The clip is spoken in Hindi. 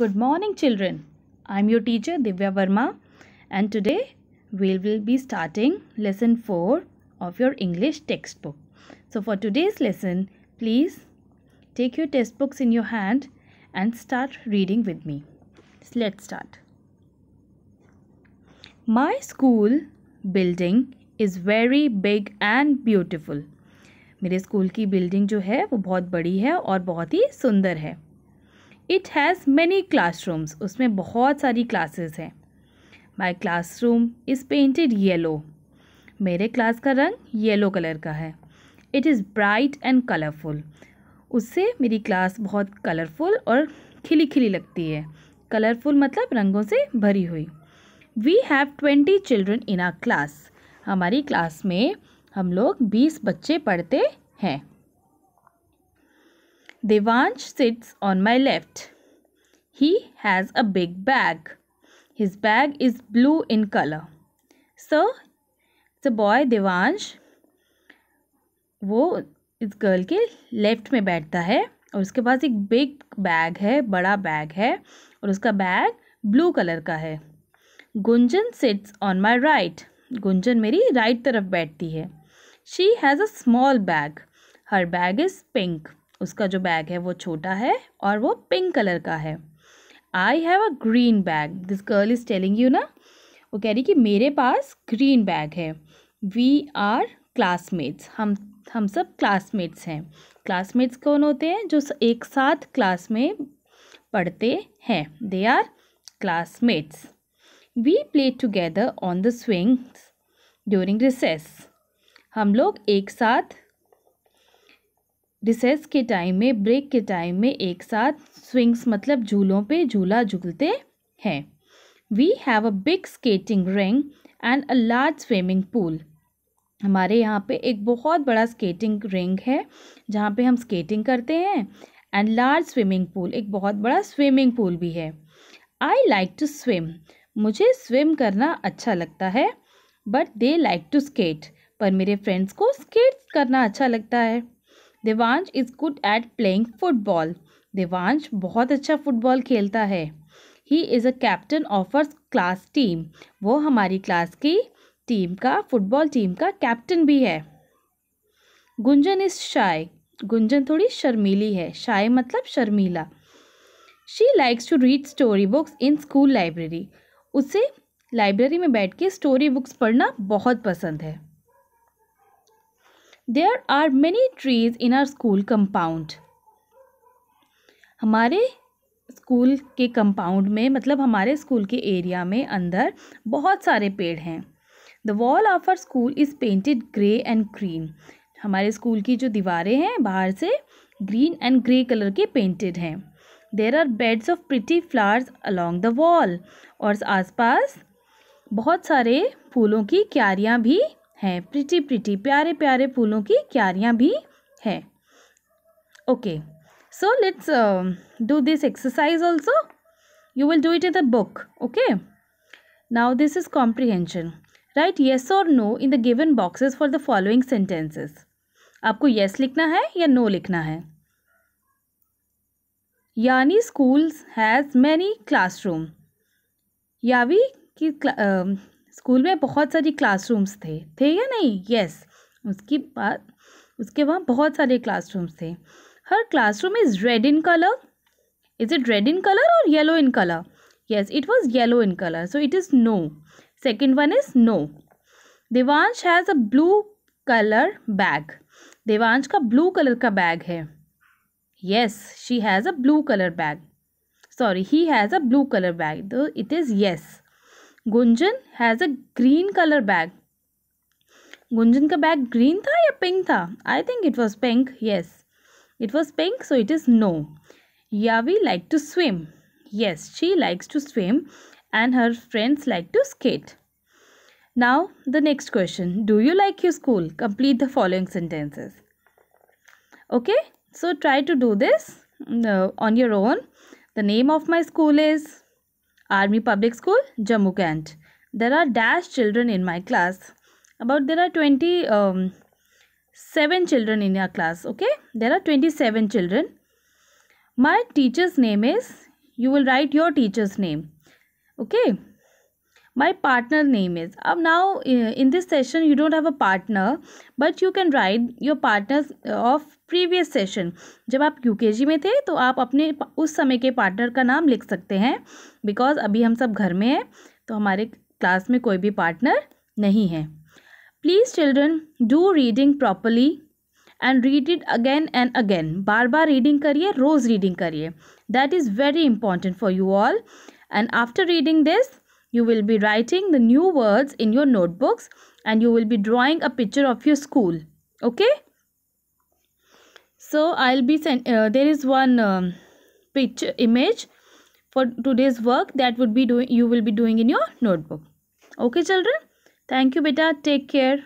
Good morning children. I'm your teacher Divya Verma and today we will be starting lesson 4 of your English textbook. So for today's lesson, please take your textbooks in your hand and start reading with me. Let's start. My school building is very big and beautiful. मेरे स्कूल की बिल्डिंग जो है वो बहुत बड़ी है और बहुत ही सुंदर है इट हैज़ मैनी क्लासरूम्स उसमें बहुत सारी क्लासेस हैं my classroom is painted yellow मेरे क्लास का रंग येलो कलर का है it is bright and colourful उससे मेरी क्लास बहुत कलरफुल और खिली खिली लगती है कलरफुल मतलब रंगों से भरी हुई we have twenty children in our class हमारी क्लास में हम लोग बीस बच्चे पढ़ते हैं Devansh sits on my left. He has a big bag. His bag is blue in color. So, the boy Devansh वो इस girl के left में बैठता है और उसके पास एक big bag है बड़ा bag है और उसका bag blue color का है Gunjan sits on my right. Gunjan मेरी right तरफ बैठती है She has a small bag. Her bag is pink. उसका जो बैग है वो छोटा है और वो पिंक कलर का है I have a green bag this girl is telling you ना वो कह रही कि मेरे पास ग्रीन बैग है वी आर क्लासमेट्स हम हम सब क्लासमेट्स हैं क्लासमेट्स कौन होते हैं जो एक साथ क्लास में पढ़ते हैं they are classmates we play together on the swings during recess हम लोग एक साथ रिसेस के टाइम में ब्रेक के टाइम में एक साथ स्विंग्स मतलब झूलों पे झूला झूलते हैं we have a big skating rink and a large swimming pool हमारे यहाँ पे एक बहुत बड़ा स्केटिंग रिंग है जहाँ पे हम स्केटिंग करते हैं एंड लार्ज स्विमिंग पूल एक बहुत बड़ा स्विमिंग पूल भी है आई लाइक टू स्विम मुझे स्विम करना अच्छा लगता है but they like to skate पर मेरे फ्रेंड्स को स्केट करना अच्छा लगता है Devansh is good at playing football Devansh बहुत अच्छा फुटबॉल खेलता है he is a captain of our class team वो हमारी क्लास की टीम का फुटबॉल टीम का कैप्टन भी है गुंजन इज़ शाय गुंजन थोड़ी शर्मीली है शाय मतलब शर्मीला she likes to read story books in school library उसे लाइब्रेरी में बैठ के स्टोरी बुक्स पढ़ना बहुत पसंद है there are many trees in our school compound हमारे स्कूल के कंपाउंड में मतलब हमारे स्कूल के एरिया में अंदर बहुत सारे पेड़ हैं the wall of our school is painted grey and green हमारे स्कूल की जो दीवारें हैं बाहर से ग्रीन एंड ग्रे कलर के पेंटेड हैं there are beds of pretty flowers along the wall और आसपास बहुत सारे फूलों की क्यारियाँ भी हैं प्रिटी प्रिटी प्यारे प्यारे फूलों की क्यारियाँ भी हैं okay so let's do this exercise also you will do it in the book okay now this is comprehension right yes और no in the given boxes for the following sentences आपको येस yes लिखना है या नो no लिखना है यानी स्कूल्स हैज़ मैनी क्लासरूम यावी की um, स्कूल में बहुत सारी क्लासरूम्स थे थे या नहीं यस yes. उसकी बात उसके वहाँ बहुत सारे क्लासरूम्स थे हर classroom is red in colour is it red in colour और yellow in colour yes it was yellow in colour so it is no second one is no Devansh has a blue colour bag Devansh का ब्लू कलर का बैग है yes she has a blue colour bag sorry he has a blue colour bag तो it is yes Gunjan has a green colour bag Gunjan का बैग ग्रीन था या पिंक था I think it was pink yes it was pink so it is no Yavi like to swim yes she likes to swim and her friends like to skate. Now, the next question Do you like your school? Complete the following sentences. Okay, so try to do this uh, on your own. The name of my school is Army Public School, Jammu Kent. There are dash children in my class. About there are 20 um, seven children in your class okay there are 27 children my teacher's name is you will write your teacher's name okay my partner name is अब now in this session you don't have a partner but you can write your partner of previous session जब आप यू में थे तो आप अपने उस समय के पार्टनर का नाम लिख सकते हैं बिकॉज अभी हम सब घर में हैं तो हमारे क्लास में कोई भी पार्टनर नहीं है please children do reading properly and read it again and again बार बार रीडिंग करिए रोज़ रीडिंग करिए that is very important for you all and after reading this You will be writing the new words in your notebooks and you will be drawing a picture of your school. Okay. So I'll be sent. Uh, there is one um, picture image for today's work that would be doing. You will be doing in your notebook. Okay, children. Thank you, beta. Take care.